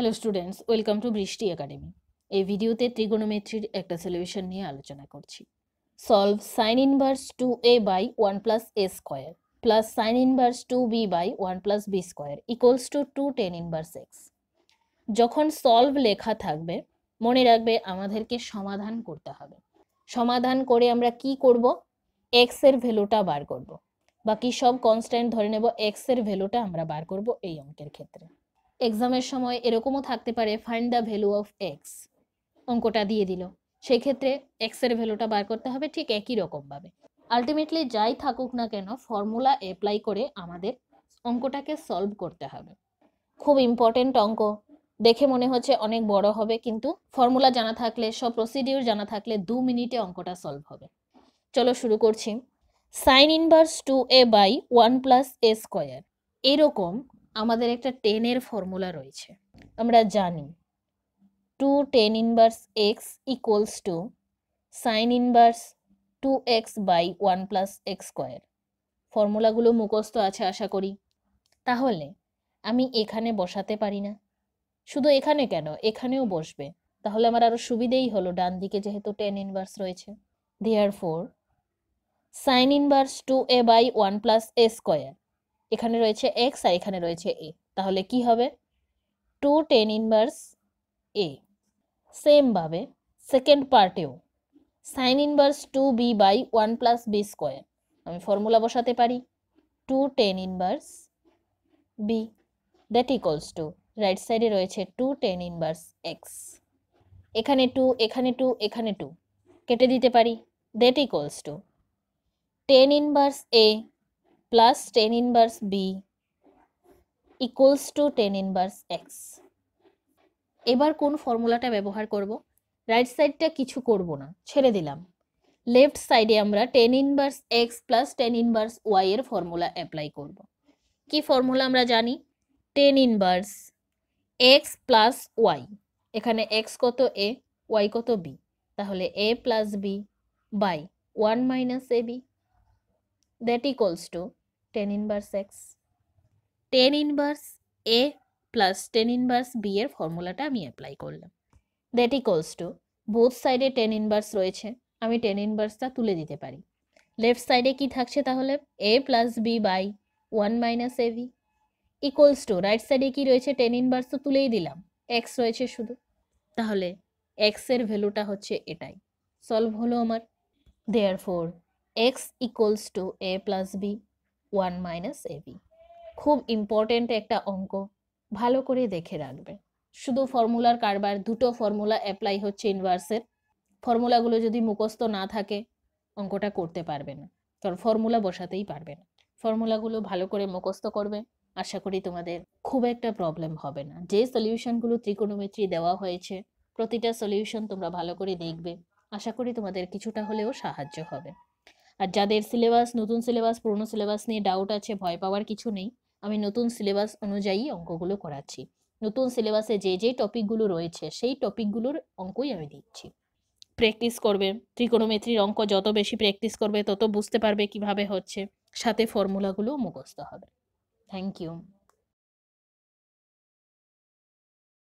hello students welcome to Brishti academy এই ভিডিওতে ত্রিগোনোমেট্রির একটা সলিউশন নিয়ে আলোচনা করছি solve sine inverse two a by one plus a square plus sine inverse two b by one plus b square equals to two tan inverse x যখন solve লেখা থাকবে মনে রাখবে আমাদেরকে সমাধান করতে হবে সমাধান করে আমরা কি করব এক্স এর ভ্যালুটা বার করব বাকি সব কনস্ট্যান্ট ধরে নেব এক্স এর ভ্যালুটা আমরা বার করব এই অঙ্কের ক্ষেত্রে এক্সামের সময় এরকমও থাকতে পারে find the value of x অঙ্কটা দিয়ে দিল সেই ক্ষেত্রে এক্সের ভ্যালুটা বার করতে হবে ঠিক একই রকমভাবে আলটিমেটলি যাই থাকুক না কেন ফর্মুলা অ্যাপ্লাই করে আমাদের অঙ্কটাকে সলভ করতে হবে খুব ইম্পর্টেন্ট অঙ্ক দেখে মনে হচ্ছে অনেক বড় হবে কিন্তু ফর্মুলা জানা থাকলে সব প্রসিডিউর জানা থাকলে দু মিনিটে অঙ্কটা সলভ হবে চলো শুরু করছি sine inverse two a by one plus a square এরকম আমাদের একটা টেনের ফর্মুলা রয়েছে আমরা জানি two tan inverse x equals to sine inverse two x by one plus x square ফর্মুলাগুলো মুখস্থ আছে আশা করি তাহলে আমি এখানে বসাতে পারি না শুধু এখানে কেন এখানেও বসবে তাহলে আমার আরও সুবিধেই হলো ডান দিকে যেহেতু টেন ইনভার্স রয়েছে therefore sine inverse two a by one plus a square এখানে রয়েছে এক্স আর এখানে রয়েছে এ তাহলে কি হবে টু টেন ইনভার্স এ সেমভাবে সেকেন্ড পার্টেও sine inverse two b by one plus b square আমি ফর্মুলা বসাতে পারি two tan inverse b that equals to right সাইডে রয়েছে টু টেন ইনভার্স এক্স এখানে টু এখানে টু এখানে টু কেটে দিতে পারি that equals to tan inverse a plus tan inverse b equals to tan inverse x এবার কোন ফর্মুলাটা ব্যবহার করব রাইট সাইডটা কিছু করব না ছেড়ে দিলাম লেফট সাইডে আমরা tan inverse x plus tan inverse y এর ফর্মুলা অ্যাপ্লাই করব কি ফর্মুলা আমরা জানি tan inverse x plus y এখানে এক্স কত এ ওয়াই কত বি তাহলে a plus b by one minus a b that equals to tan inverse x tan inverse a plus tan inverse b এর ফর্মুলাটা আমি apply করলাম that equals to both সাইডে tan inverse রয়েছে আমি ten ইনভার্সটা তুলে দিতে পারি লেফট সাইডে কি থাকছে তাহলে a plus b by one minus a b equals to right সাইডে কি রয়েছে টেন ইনভার্স তো তুলেই দিলাম এক্স রয়েছে শুধু তাহলে এক্সের ভ্যালুটা হচ্ছে এটাই সলভ হলো আমার therefore x equals to a plus b one minus a b খুব ইম্পর্টেন্ট একটা অঙ্ক ভালো করে দেখে রাখবে শুধু ফর্মুলার কারবার দুটো ফর্মুলা অ্যাপ্লাই হচ্ছে ইনভার্সের ফর্মুলাগুলো যদি মুখস্থ না থাকে অঙ্কটা করতে পারবে না কারণ ফর্মুলা বসাতেই পারবে না ফর্মুলাগুলো ভালো করে মুখস্থ করবে আশা করি তোমাদের খুব একটা প্রবলেম হবে না যে সলিউশনগুলো ত্রিকোণমিত্রি দেওয়া হয়েছে প্রতিটা সলিউশন তোমরা ভালো করে দেখবে আশা করি তোমাদের কিছুটা হলেও সাহায্য হবে আর যাদের সিলেবাস নতুন সিলেবাস পুরনো সিলেবাস নিয়ে ডাউট আছে ভয় পাওয়ার কিছু নেই আমি নতুন সিলেবাস অনুযায়ী অঙ্কগুলো করাচ্ছি নতুন সিলেবাসে যে যে টপিকগুলো রয়েছে সেই টপিকগুলোর অঙ্কই আমি দিচ্ছি প্র্যাকটিস করবে ত্রিকোণমেত্রির অঙ্ক যত বেশি প্র্যাকটিস করবে তত বুঝতে পারবে কিভাবে হচ্ছে সাথে ফর্মুলাগুলো মুখস্থ হবে থ্যাংক ইউ